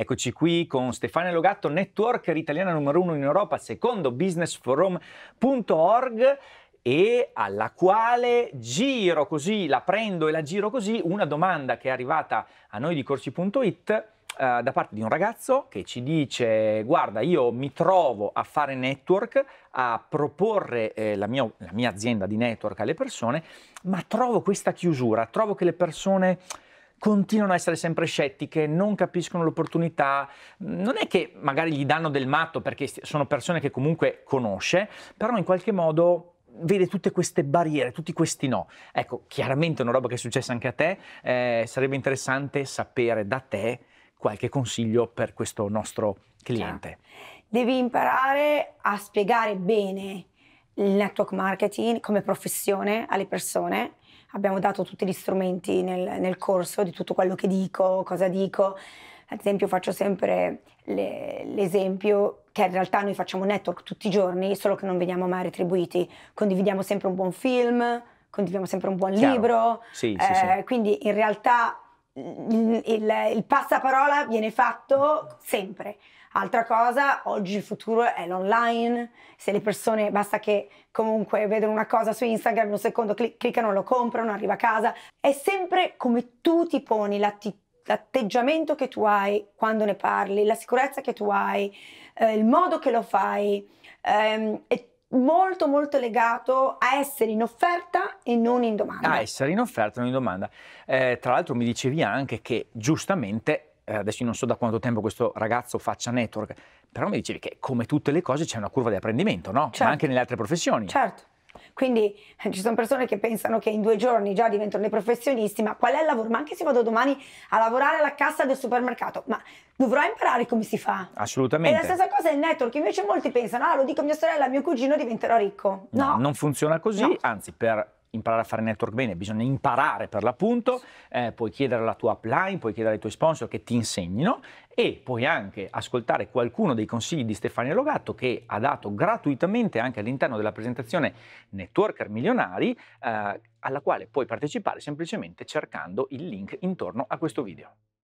Eccoci qui con Stefania Logatto, networker italiana numero uno in Europa, secondo businessforum.org e alla quale giro così, la prendo e la giro così, una domanda che è arrivata a noi di corsi.it eh, da parte di un ragazzo che ci dice guarda io mi trovo a fare network, a proporre eh, la, mia, la mia azienda di network alle persone, ma trovo questa chiusura, trovo che le persone continuano a essere sempre scettiche, non capiscono l'opportunità, non è che magari gli danno del matto perché sono persone che comunque conosce, però in qualche modo vede tutte queste barriere, tutti questi no. Ecco, chiaramente è una roba che è successa anche a te, eh, sarebbe interessante sapere da te qualche consiglio per questo nostro cliente. Devi imparare a spiegare bene il network marketing come professione alle persone abbiamo dato tutti gli strumenti nel, nel corso di tutto quello che dico, cosa dico. Ad esempio faccio sempre l'esempio che in realtà noi facciamo network tutti i giorni, solo che non veniamo mai retribuiti. Condividiamo sempre un buon film, condividiamo sempre un buon Chiaro. libro. Sì, eh, sì, sì. Eh, quindi in realtà il, il, passaparola viene fatto sempre. Altra cosa, oggi il futuro è l'online, se le persone basta che comunque vedono una cosa su Instagram, un secondo clic- cliccano, lo comprano, arriva a casa. È sempre come tu ti poni l'atti- l'atteggiamento che tu hai quando ne parli, la sicurezza che tu hai, eh, il modo che lo fai. Ehm, e molto molto legato a essere in offerta e non in domanda. A essere in offerta e non in domanda. Eh, tra l'altro mi dicevi anche che giustamente, eh, adesso io non so da quanto tempo questo ragazzo faccia network, però mi dicevi che come tutte le cose c'è una curva di apprendimento, no? Certo. Ma anche nelle altre professioni. Certo. Quindi eh, ci sono persone che pensano che in due giorni già diventano dei professionisti, ma qual è il lavoro? Ma anche se vado domani a lavorare alla cassa del supermercato, ma dovrò imparare come si fa. Assolutamente. E la stessa cosa è il network, invece molti pensano, ah lo dico a mia sorella, a mio cugino diventerò ricco. No, no non funziona così, no. anzi per imparare a fare network bene, bisogna imparare per l'appunto, eh, puoi chiedere alla tua upline, puoi chiedere ai tuoi sponsor che ti insegnino e puoi anche ascoltare qualcuno dei consigli di Stefania Logatto che ha dato gratuitamente anche all'interno della presentazione Networker Milionari eh, alla quale puoi partecipare semplicemente cercando il link intorno a questo video.